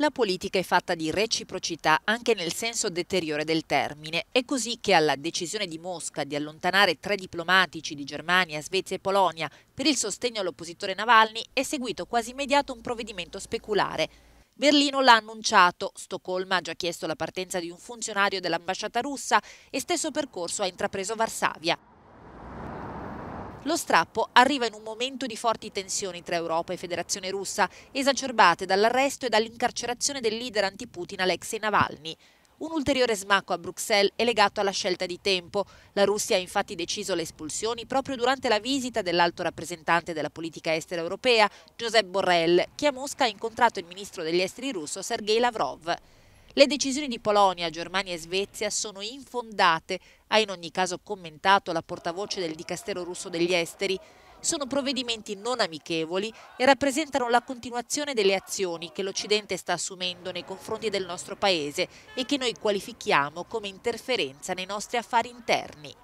La politica è fatta di reciprocità anche nel senso deteriore del termine. È così che alla decisione di Mosca di allontanare tre diplomatici di Germania, Svezia e Polonia per il sostegno all'oppositore Navalny è seguito quasi immediato un provvedimento speculare. Berlino l'ha annunciato, Stoccolma ha già chiesto la partenza di un funzionario dell'ambasciata russa e stesso percorso ha intrapreso Varsavia. Lo strappo arriva in un momento di forti tensioni tra Europa e Federazione Russa, esacerbate dall'arresto e dall'incarcerazione del leader anti-Putin Alexei Navalny. Un ulteriore smacco a Bruxelles è legato alla scelta di tempo. La Russia ha infatti deciso le espulsioni proprio durante la visita dell'alto rappresentante della politica estera europea, Josep Borrell, che a Mosca ha incontrato il ministro degli esteri russo Sergei Lavrov. Le decisioni di Polonia, Germania e Svezia sono infondate, ha in ogni caso commentato la portavoce del Dicastero russo degli esteri. Sono provvedimenti non amichevoli e rappresentano la continuazione delle azioni che l'Occidente sta assumendo nei confronti del nostro Paese e che noi qualifichiamo come interferenza nei nostri affari interni.